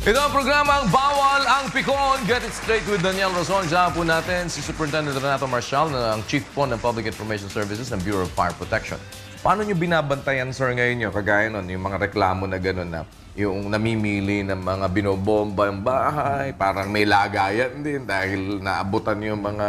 Ito ang programang Bawal ang Pikon. Get it straight with Daniel Roson. Diyan po natin si Superintendent Renato Marshall na ang Chief po ng Public Information Services ng Bureau of Fire Protection. Paano nyo binabantayan, sir, ngayon yun? Kagaya nun, yung mga reklamo na gano'n na yung namimili ng mga binobomba yung bahay, parang may lagayan din dahil naabutan yung mga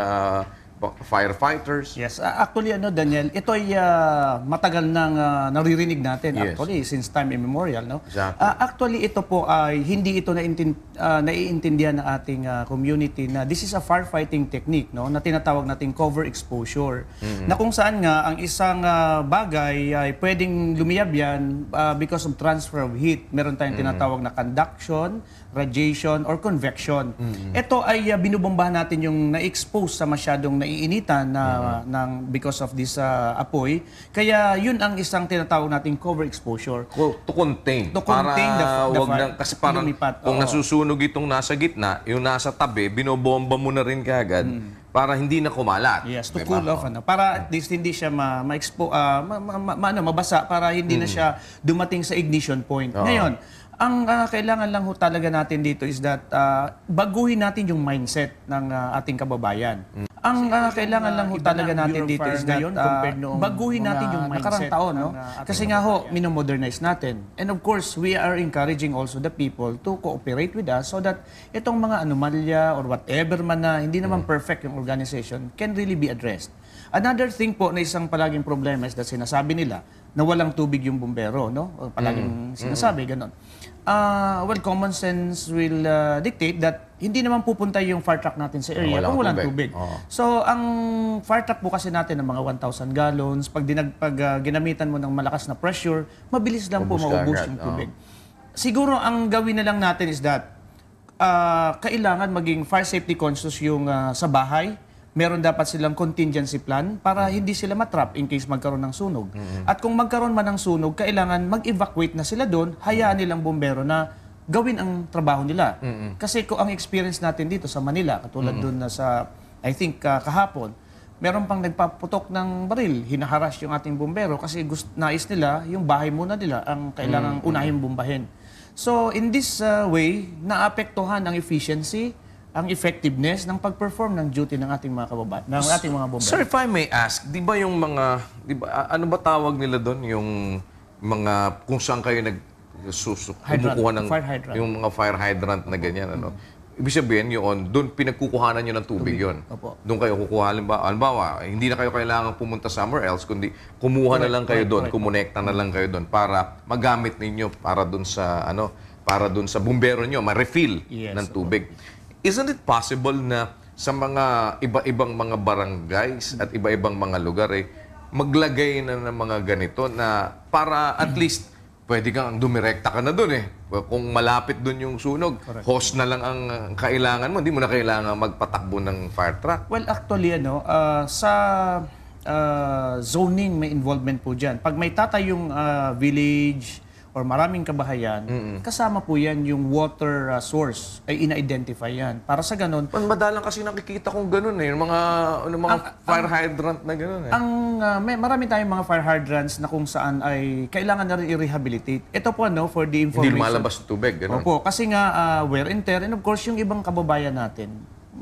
firefighters. Yes, actually ano Daniel, ito ay uh, matagal nang uh, naririnig natin yes. actually since time immemorial, no? Exactly. Uh, actually ito po ay hindi ito na uh, ah, naiintindihan ng ating uh, community na this is a firefighting technique, no? Na tinatawag nating cover exposure. Mm-hmm. Na kung saan nga ang isang uh, bagay ay pwedeng lumiyab yan uh, because of transfer of heat. Meron tayong mm-hmm. tinatawag na conduction, radiation, or convection. Mm-hmm. Ito ay uh, binubombahan natin yung na-expose sa masyadong naiinitan na, mm-hmm. ng, because of this uh, apoy. Kaya yun ang isang tinatawag nating cover exposure. Well, to contain. To contain para the, the wag nang, Kasi parang lumipat. kung Oo. nasusunog itong nasa gitna, yung nasa tabi, binobomba mo na rin kaagad. Mm-hmm para hindi na kumalat. Yes, to cool off. Ano, para at least hindi siya ma, uh, ma, uh, ma, ma, ma, ano, mabasa, para hindi hmm. na mm. siya dumating sa ignition point. Oh. Ngayon, ang uh, kailangan lang ho talaga natin dito is that uh, baguhin natin yung mindset ng uh, ating kababayan. Mm. Ang uh, kailangan lang ho talaga natin dito is that uh, baguhin natin yung mindset. Nakarang taon, no? Kasi nga ho, minomodernize natin. And of course, we are encouraging also the people to cooperate with us so that itong mga anomalya or whatever man na hindi naman mm. perfect yung organization can really be addressed. Another thing po na isang palaging problema is that sinasabi nila na walang tubig yung bumbero, no? palaging mm. sinasabi, mm. ganun uh, well, common sense will uh, dictate that hindi naman pupunta yung fire truck natin sa ah, area kung walang tubig. Oo. So, ang fire truck po kasi natin ng mga 1,000 gallons, pag, dinag, pag uh, ginamitan mo ng malakas na pressure, mabilis lang Ubus po maubos yung tubig. Oo. Siguro, ang gawin na lang natin is that uh, kailangan maging fire safety conscious yung uh, sa bahay, meron dapat silang contingency plan para mm-hmm. hindi sila matrap in case magkaroon ng sunog. mm At kung magkaroon man ng sunog, kailangan mag-evacuate na sila doon, hayaan mm-hmm. nilang bombero na gawin ang trabaho nila. mm Kasi ko ang experience natin dito sa Manila, katulad mm doon na sa, I think, uh, kahapon, meron pang nagpaputok ng baril, hinaharas yung ating bombero kasi gust, nais nila yung bahay muna nila ang kailangang unahin bombahin. So in this uh, way, naapektuhan ang efficiency ang effectiveness ng pag-perform ng duty ng ating mga kababa, ng ating mga bomber. Sir, if I may ask, di ba yung mga, di ba, ano ba tawag nila doon yung mga, kung saan kayo nag, susuk, kumukuha ng, fire hydrant. yung mga fire hydrant na ganyan, mm -hmm. ano? Ibig sabihin yun, doon pinagkukuhanan nyo ng tubig, tubig. yun. Opo. Doon kayo kukuha, halimbawa, halimbawa, hindi na kayo kailangan pumunta somewhere else, kundi kumuha correct, na lang kayo doon, kumonekta na lang kayo doon para magamit ninyo para doon sa, ano, para doon sa bumbero nyo, ma-refill yes, ng tubig. Opo isn't it possible na sa mga iba-ibang mga barangays at iba-ibang mga lugar eh, maglagay na ng mga ganito na para at least pwede kang dumirekta ka na doon eh. Kung malapit doon yung sunog, Correct. host na lang ang kailangan mo. Hindi mo na kailangan magpatakbo ng fire truck. Well, actually, ano, uh, sa uh, zoning may involvement po dyan. Pag may tatayong uh, village, or maraming kabahayan, Mm-mm. kasama po yan yung water uh, source ay ina-identify yan. Para sa ganun... Man, madalang kasi nakikita kong ganun eh, yung mga, ano, mga ang, fire ang, hydrant na ganun eh. Ang, uh, may, marami tayong mga fire hydrants na kung saan ay kailangan na rin i-rehabilitate. Ito po ano, for the information. Hindi malabas ng tubig, ganun. Opo, kasi nga uh, wear and tear and of course yung ibang kababayan natin, Ninanakaw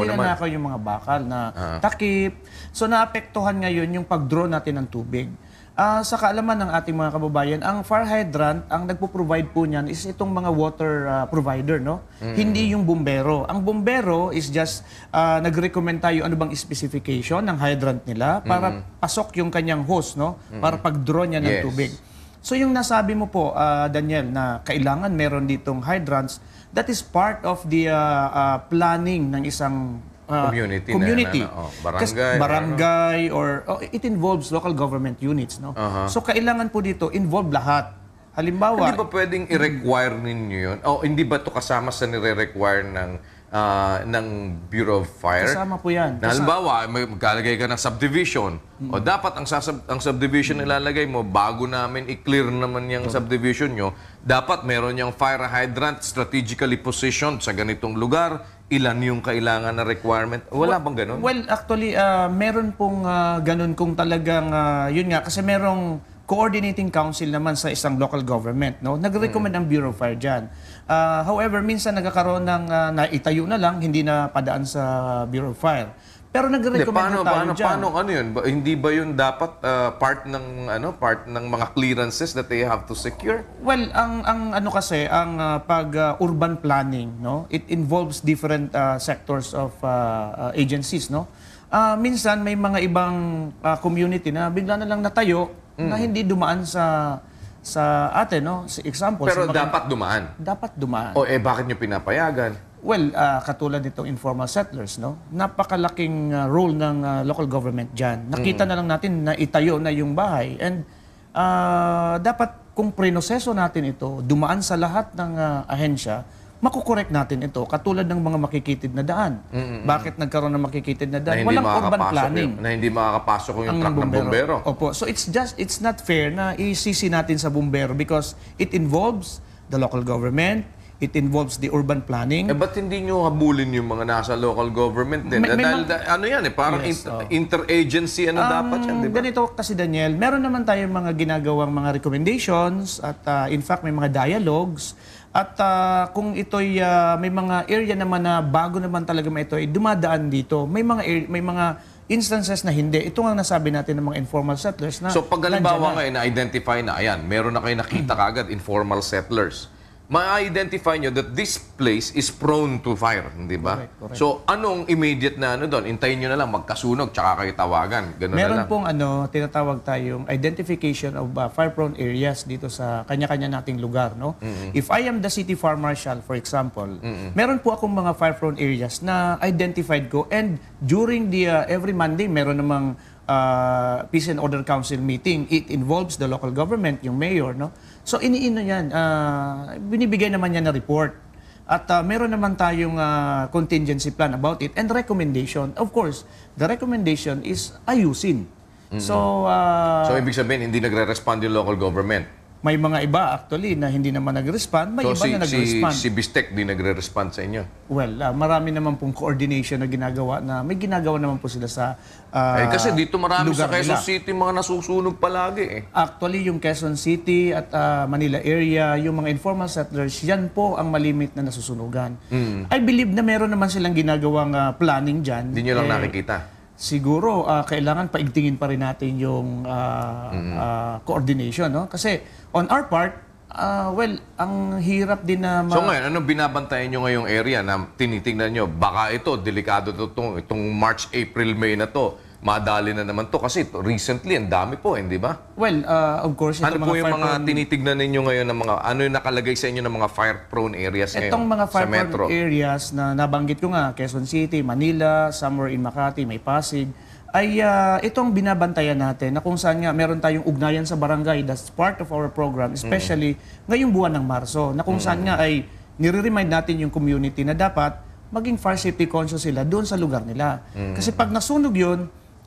medyo ninanakaw naman. yung mga bakal na uh-huh. takip. So naapektuhan ngayon yung pag-draw natin ng tubig. Uh, sa kaalaman ng ating mga kababayan, ang fire hydrant, ang nagpo-provide po niyan is itong mga water uh, provider, no? Mm. Hindi yung bumbero. Ang bumbero is just uh, nag-recommend tayo ano bang specification ng hydrant nila para mm. pasok yung kanyang hose, no? Mm. Para pag-draw niya ng yes. tubig. So yung nasabi mo po, uh, Daniel, na kailangan meron ditong hydrants, that is part of the uh, uh, planning ng isang community, ah, community. Na, na, oh, barangay, Kas, barangay ano? or oh, it involves local government units, no? Uh-huh. So kailangan po dito involve lahat. Halimbawa, hindi ba pwedeng i-require ninyo yun O oh, hindi ba 'to kasama sa nire-require ng uh, ng Bureau of Fire. Kasama po yan. Kasama. Halimbawa, may magkalagay ka ng subdivision. Mm-hmm. O dapat ang, sasub- ang subdivision hmm nilalagay mo, bago namin i-clear naman yung okay. subdivision nyo, dapat meron yung fire hydrant strategically positioned sa ganitong lugar ilan yung kailangan na requirement? Wala bang ganun? Well, actually, uh, meron pong uh, ganun kung talagang, uh, yun nga, kasi merong coordinating council naman sa isang local government. No? Nag-recommend mm. ang Bureau of Fire dyan. Uh, however, minsan nagkakaroon ng uh, naitayo na lang, hindi na padaan sa Bureau of Fire. Pero nagre-recommend paano, tayo paano, dyan. Paano, ano yun? Ba, hindi ba yun dapat uh, part ng ano part ng mga clearances that they have to secure? Well, ang ang ano kasi ang uh, pag uh, urban planning, no? It involves different uh, sectors of uh, uh, agencies, no? Uh, minsan may mga ibang uh, community na bigla na lang natayo mm. na hmm. hindi dumaan sa sa atin, no? Si example. Pero si mga, dapat dumaan. Dapat dumaan. O eh, bakit nyo pinapayagan? Well, uh, katulad nitong informal settlers, no? napakalaking uh, role ng uh, local government dyan. Nakita mm. na lang natin na itayo na yung bahay. And uh, dapat kung prinoseso natin ito, dumaan sa lahat ng uh, ahensya, makukorek natin ito katulad ng mga makikitid na daan. Mm-mm. Bakit nagkaroon ng makikitid na daan? Na Walang urban planning. Yung, na hindi makakapasok yung ang truck ng bumbero. Opo. So it's just, it's not fair na isisi natin sa bumbero because it involves the local government, It involves the urban planning. Eh, ba't hindi nyo habulin yung mga nasa local government din? May, may Dahil, da, ano yan eh, parang yes, inter- oh. interagency, ano um, dapat yan, di ba? Ganito kasi, Daniel, meron naman tayong mga ginagawang mga recommendations at uh, in fact, may mga dialogues. At uh, kung ito'y uh, may mga area naman na bago naman talaga ito ay dumadaan dito. May mga area, er-, may mga instances na hindi. Ito ang nasabi natin ng mga informal settlers na So pag halimbawa na. kayo eh, na-identify na, ayan, meron na kayo nakita kagad informal settlers ma-identify nyo that this place is prone to fire, di ba? So, anong immediate na ano doon? Intayin nyo na lang, magkasunog, tsaka kayo tawagan. Ganun Meron na lang. pong ano, tinatawag tayong identification of uh, fire-prone areas dito sa kanya-kanya nating lugar, no? Mm-hmm. If I am the city fire marshal, for example, mm-hmm. meron po akong mga fire-prone areas na identified ko and during the uh, every Monday, meron namang uh, Peace and Order Council meeting. It involves the local government, yung mayor, no? So iniino yan, uh, binibigay naman niya na report. At uh, meron naman tayong uh, contingency plan about it and recommendation. Of course, the recommendation is ayusin. Mm-hmm. So, uh, so ibig sabihin, hindi nagre-respond yung local government? May mga iba actually na hindi naman nag-respond. May So, iba si, na si, nag-respond. si si Bistek di nagre-respond sa inyo. Well, ah, marami naman pong coordination na ginagawa na may ginagawa naman po sila sa ah, eh, kasi dito marami sa Quezon City mga nasusunog palagi eh. Actually, yung Quezon City at ah, Manila area, yung mga informal settlers, yan po ang malimit na nasusunugan. Hmm. I believe na meron naman silang ginagawang ah, planning dyan. Hindi nyo lang eh, nakikita siguro uh, kailangan paigtingin pa rin natin yung uh, mm-hmm. uh, coordination. No? Kasi on our part, uh, well, ang hirap din na... Ma- so ngayon, anong binabantayan nyo ngayong area na tinitingnan nyo? Baka ito, delikado to, itong, itong March, April, May na to madali na naman to kasi to, recently ang dami po, hindi eh, ba? Well, uh, of course, ano po yung mga prone... tinitignan ninyo ngayon ng mga ano yung nakalagay sa inyo ng mga fire prone areas ngayon? Itong mga fire prone areas na nabanggit ko nga, Quezon City, Manila, somewhere in Makati, may Pasig, ay uh, itong binabantayan natin na kung saan nga meron tayong ugnayan sa barangay that's part of our program mm. especially mm. ngayong buwan ng Marso na kung mm. saan nga ay nire-remind natin yung community na dapat maging fire safety conscious sila doon sa lugar nila. Mm. Kasi pag nasunog yun,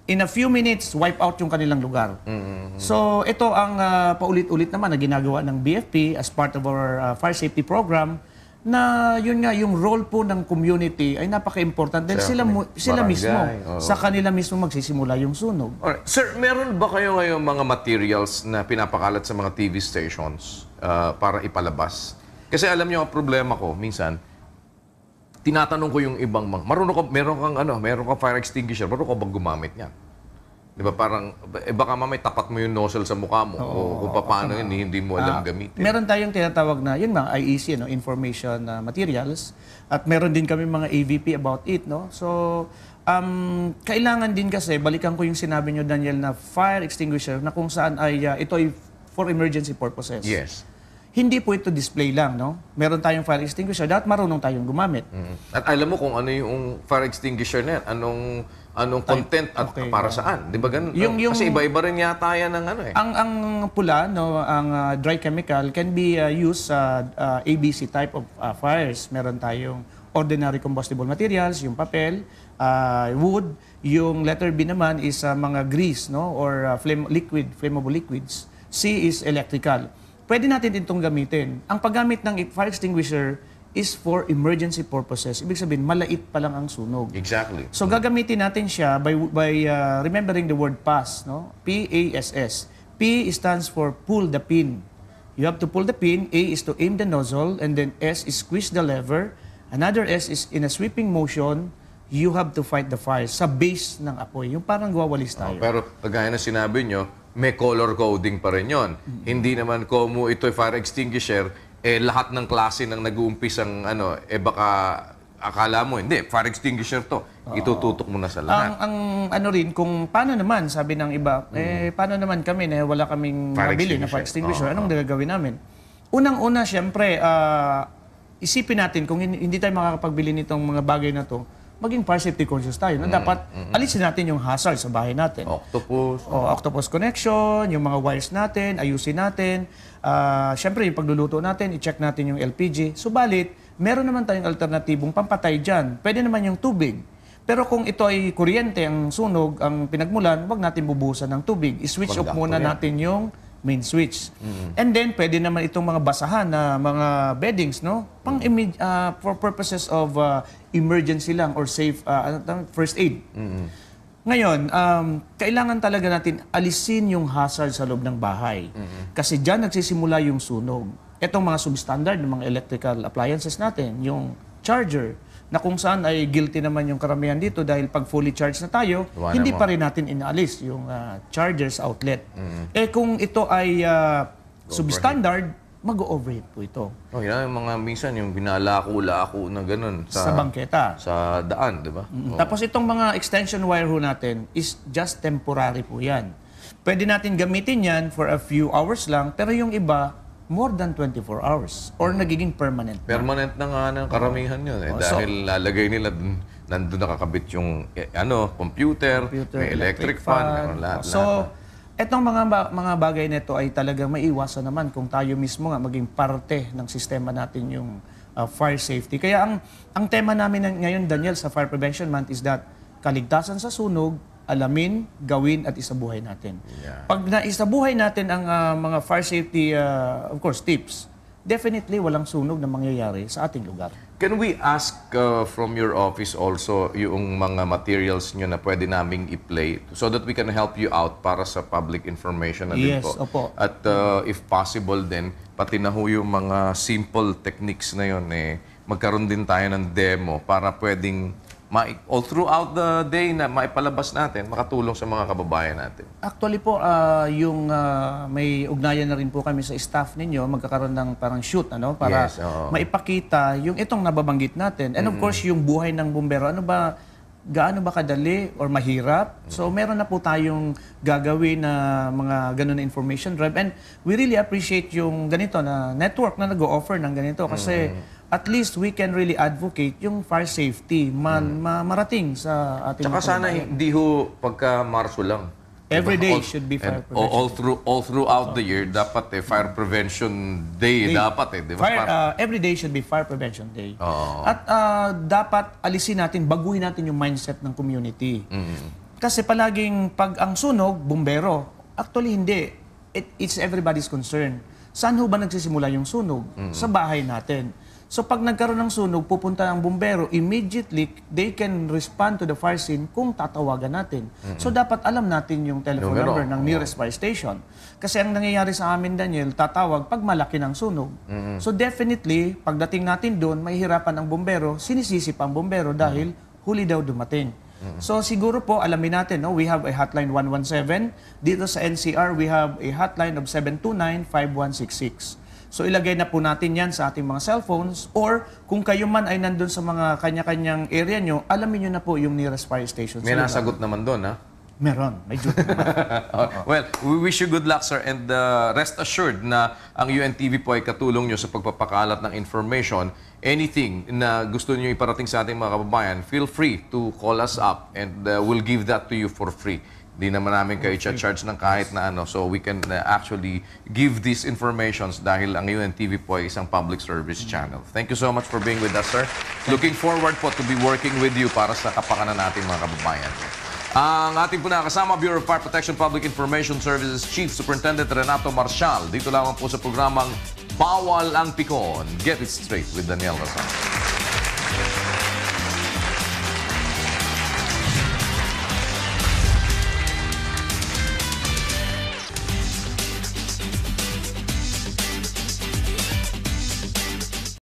in a few minutes, wipe out yung kanilang lugar. Mm-hmm. So ito ang uh, paulit-ulit naman na ginagawa ng BFP as part of our uh, fire safety program na yun nga yung role po ng community ay napaka-important dahil sila mu- sila mismo oh. sa kanila mismo magsisimula yung sunog. Alright. Sir, meron ba kayo ngayon mga materials na pinapakalat sa mga TV stations uh, para ipalabas? Kasi alam niyo ang problema ko minsan, tinatanong ko yung ibang mga, marunong ka, meron kang ano, meron kang fire extinguisher, marunong ka bang gumamit niya? Di ba parang, eh baka mamay tapat mo yung nozzle sa mukha mo Oo, o kung paano yun, hindi mo alam Ah, gamitin. Meron tayong tinatawag na, yun mga IEC, no, Information uh, Materials. At meron din kami mga AVP about it. No? So, um, kailangan din kasi, balikan ko yung sinabi nyo, Daniel, na fire extinguisher na kung saan ay, uh, ito ay for emergency purposes. Yes hindi po ito display lang, no? Meron tayong fire extinguisher, dapat marunong tayong gumamit. Mm. At alam mo kung ano yung fire extinguisher na yan, anong anong content at okay, para yeah. saan, 'di ba ganun? Yung, Kasi iba-iba rin yata yan ng ano eh. Ang ang pula, no, ang uh, dry chemical can be uh, used sa uh, uh, ah, ABC type of uh, fires. Meron tayong ordinary combustible materials, yung papel, uh, wood, yung letter B naman is uh, mga grease, no, or uh, flame liquid, flammable liquids. C is electrical pwede natin din itong gamitin. Ang paggamit ng fire extinguisher is for emergency purposes. Ibig sabihin, malait pa lang ang sunog. Exactly. So gagamitin natin siya by, by uh, remembering the word PASS, no? P-A-S-S. P stands for pull the pin. You have to pull the pin. A is to aim the nozzle. And then S is squeeze the lever. Another S is in a sweeping motion, you have to fight the fire sa base ng apoy. Yung parang gawawalis tayo. Oh, pero kagaya na sinabi nyo, may color coding pa rin yon. Mm-hmm. Hindi naman komo ito fire extinguisher, eh lahat ng klase ng nag-uumpisang ano, eh baka akala mo, hindi, fire extinguisher to. Itututok mo na sa lahat. Ang, ang ano rin, kung paano naman, sabi ng iba, mm. eh paano naman kami na eh, wala kaming nabili na fire extinguisher, Oo. anong gagawin namin? Unang-una, siyempre, uh, ah, isipin natin kung hindi tayo makakapagbili nitong mga bagay na to, maging fire safety conscious tayo. Na mm, dapat mm. alisin natin yung hazard sa bahay natin. Octopus. O, octopus connection, yung mga wires natin, ayusin natin. Ah, Siyempre, yung pagluluto natin, i-check natin yung LPG. Subalit, meron naman tayong alternatibong pampatay dyan. Pwede naman yung tubig. Pero kung ito ay kuryente ang sunog, ang pinagmulan, wag natin bubusan ng tubig. I-switch off muna natin yung main switch. Mm-hmm. And then pwede naman itong mga basahan na mga beddings no pang mm-hmm. uh, for purposes of uh, emergency lang or safe uh, first aid. Mm-hmm. Ngayon, um, kailangan talaga natin alisin yung hazard sa loob ng bahay. Mm-hmm. Kasi diyan nagsisimula yung sunog. Etong mga substandard ng mga electrical appliances natin, yung charger, na kung saan ay guilty naman yung karamihan dito dahil pag fully charged na tayo, Iwanan hindi mo. pa rin natin inalis yung uh, chargers outlet. Mm-hmm. Eh kung ito ay uh, substandard, mag-overheat po ito. Oh, yan yung mga minsan yung binalako-lako na ganun sa, sa bangketa. Sa daan, di ba? Mm-hmm. Oh. Tapos itong mga extension wire ho natin is just temporary po yan. Pwede natin gamitin yan for a few hours lang, pero yung iba, more than 24 hours or nagiging permanent. Permanent na nga ng karamihan yun. Eh, oh, dahil so, lalagay nila dun, nandun nakakabit yung eh, ano, computer, computer, may electric, electric fan, fan ano, lahat, so, lahat. So, Etong mga mga bagay nito ay talagang maiiwasan naman kung tayo mismo nga maging parte ng sistema natin yung uh, fire safety. Kaya ang ang tema namin ngayon Daniel sa Fire Prevention Month is that kaligtasan sa sunog, alamin, gawin at isabuhay natin. Yeah. Pag naisabuhay natin ang uh, mga fire safety, uh, of course, tips, definitely walang sunog na mangyayari sa ating lugar. Can we ask uh, from your office also yung mga materials nyo na pwede naming i-play so that we can help you out para sa public information na yes, din po? Opo. At uh, if possible then pati na ho yung mga simple techniques na yon eh, magkaroon din tayo ng demo para pwedeng ma- all throughout the day na maipalabas natin, makatulong sa mga kababayan natin. Actually po, ah, yung ah, may ugnayan na rin po kami sa staff ninyo, magkakaroon ng parang shoot, ano? Para Yes, maipakita yung itong nababanggit natin. And of course, yung buhay ng bumbero, ano ba, gaano ba kadali or mahirap? So, meron na po tayong gagawin na mga ganun na information drive. And we really appreciate yung ganito na network na nag-offer ng ganito. Kasi at least we can really advocate yung fire safety man hmm. ma- marating sa ating Tsaka sana hindi ho pagka Marso lang. Every diba? day all, should be fire prevention. All, through all throughout oh. the year dapat eh fire mm. prevention day, day. dapat eh, di ba? Fire, uh, every day should be fire prevention day. Oh. At uh, dapat alisin natin, baguhin natin yung mindset ng community. Mm-hmm. Kasi palaging pag ang sunog, bumbero. Actually hindi. It, it's everybody's concern. Saan ho ba nagsisimula yung sunog? mm Sa bahay natin. So pag nagkaroon ng sunog, pupunta ang bumbero, immediately they can respond to the fire scene kung tatawagan natin. Mm-hmm. So dapat alam natin yung telephone Numero. number ng nearest fire station. Kasi ang nangyayari sa amin, Daniel, tatawag pag malaki ng sunog. Mm-hmm. So definitely, pagdating natin doon, mahihirapan ang bumbero, pa ang bumbero dahil mm-hmm. huli daw dumating. Mm-hmm. So siguro po alamin natin no we have a hotline 117 dito sa NCR we have a hotline of 729 5166. So ilagay na po natin yan sa ating mga cellphones or kung kayo man ay nandun sa mga kanya-kanyang area nyo, alamin nyo na po yung nearest fire station. May nasagot naman doon, ha? Meron. May joke naman. Oh, well, we wish you good luck, sir. And uh, rest assured na ang UNTV po ay katulong nyo sa pagpapakalat ng information. Anything na gusto nyo iparating sa ating mga kababayan, feel free to call us up and uh, we'll give that to you for free. Di naman namin kayo i-charge ng kahit na ano. So we can uh, actually give these informations dahil ang UNTV po ay isang public service channel. Thank you so much for being with us, sir. Looking forward po to be working with you para sa kapakanan natin mga kababayan. Ang ating po nakasama, Bureau of Fire Protection Public Information Services Chief Superintendent Renato Marshall. Dito lamang po sa programang Bawal ang Pikon. Get it straight with Daniel Rosales.